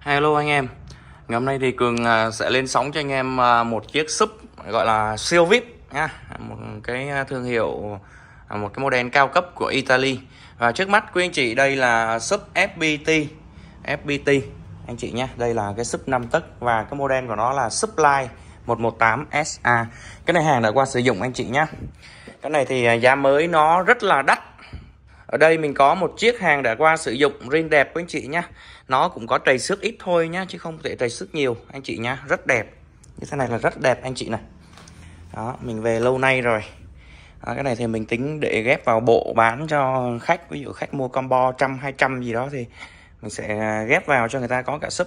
Hello anh em Ngày hôm nay thì Cường à, sẽ lên sóng cho anh em à, một chiếc sub gọi là siêu VIP nha Một cái à, thương hiệu, một cái model cao cấp của Italy Và trước mắt quý anh chị đây là sub FPT FPT anh chị nhé Đây là cái sub 5 tấc và cái model của nó là Supply 118SA Cái này hàng đã qua sử dụng anh chị nhé Cái này thì giá mới nó rất là đắt ở đây mình có một chiếc hàng đã qua sử dụng riêng đẹp của anh chị nhá nó cũng có trầy sức ít thôi nhá chứ không thể trầy sức nhiều anh chị nhá rất đẹp như thế này là rất đẹp anh chị này đó mình về lâu nay rồi đó, cái này thì mình tính để ghép vào bộ bán cho khách ví dụ khách mua combo trăm hai trăm gì đó thì mình sẽ ghép vào cho người ta có cả sub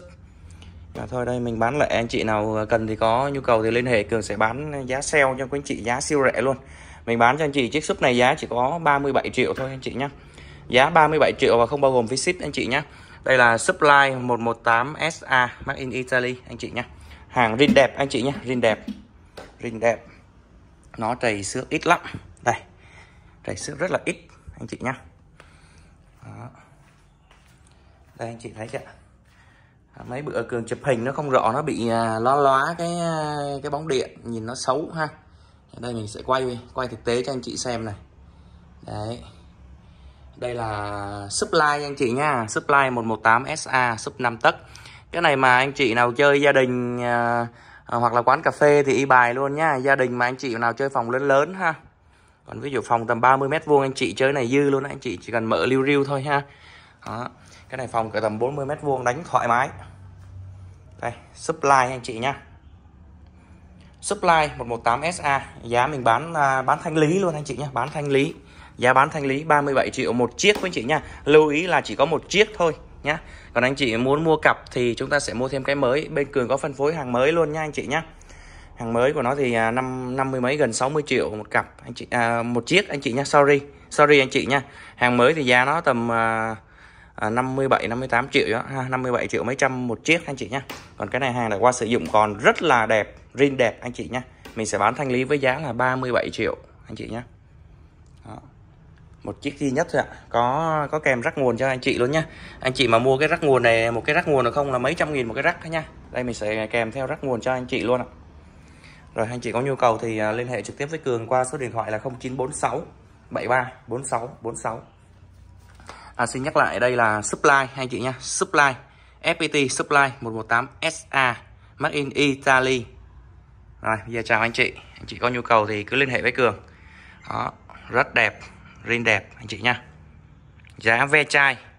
và thôi đây mình bán lại anh chị nào cần thì có nhu cầu thì liên hệ cường sẽ bán giá sale cho quý anh chị giá siêu rẻ luôn mình bán cho anh chị chiếc súp này giá chỉ có 37 triệu thôi anh chị nhé giá 37 triệu và không bao gồm phí ship anh chị nhé đây là supply 118 SA made in Italy anh chị nhé hàng rin đẹp anh chị nhé rin đẹp rin đẹp nó trầy xước ít lắm đây trầy xước rất là ít anh chị nhé đây anh chị thấy chưa à, mấy bữa cường chụp hình nó không rõ nó bị à, loá lóa cái à, cái bóng điện nhìn nó xấu ha đây mình sẽ quay quay thực tế cho anh chị xem này đấy đây là supply anh chị nha supply 118 SA sub 5 tấc cái này mà anh chị nào chơi gia đình à, à, hoặc là quán cà phê thì y bài luôn nha gia đình mà anh chị nào chơi phòng lớn lớn ha còn ví dụ phòng tầm 30 mét vuông anh chị chơi này dư luôn đó. anh chị chỉ cần mở lưu riu thôi ha đó. cái này phòng cỡ tầm 40 mét vuông đánh thoải mái đây supply anh chị nha supply 118SA giá mình bán à, bán thanh lý luôn anh chị nhé bán thanh lý giá bán thanh lý 37 triệu một chiếc với anh chị nha lưu ý là chỉ có một chiếc thôi nhá còn anh chị muốn mua cặp thì chúng ta sẽ mua thêm cái mới bên cường có phân phối hàng mới luôn nha anh chị nhé hàng mới của nó thì à, năm năm mươi mấy gần 60 triệu một cặp anh chị à, một chiếc anh chị nha sorry sorry anh chị nha hàng mới thì giá nó tầm à, à, 57 58 triệu đó ha, 57 triệu mấy trăm một chiếc anh chị nhá. Còn cái này hàng đã qua sử dụng còn rất là đẹp, rin đẹp anh chị nhá. Mình sẽ bán thanh lý với giá là 37 triệu anh chị nhá. Đó. Một chiếc duy nhất thôi ạ. Có có kèm rắc nguồn cho anh chị luôn nhá. Anh chị mà mua cái rắc nguồn này một cái rắc nguồn được không là mấy trăm nghìn một cái rắc nha. Đây mình sẽ kèm theo rắc nguồn cho anh chị luôn ạ. Rồi anh chị có nhu cầu thì à, liên hệ trực tiếp với Cường qua số điện thoại là 0946 73 46 46 à, xin nhắc lại đây là supply hai chị nha supply FPT supply 118 SA made in Italy rồi bây giờ chào anh chị anh chị có nhu cầu thì cứ liên hệ với Cường đó rất đẹp rin đẹp anh chị nha giá ve chai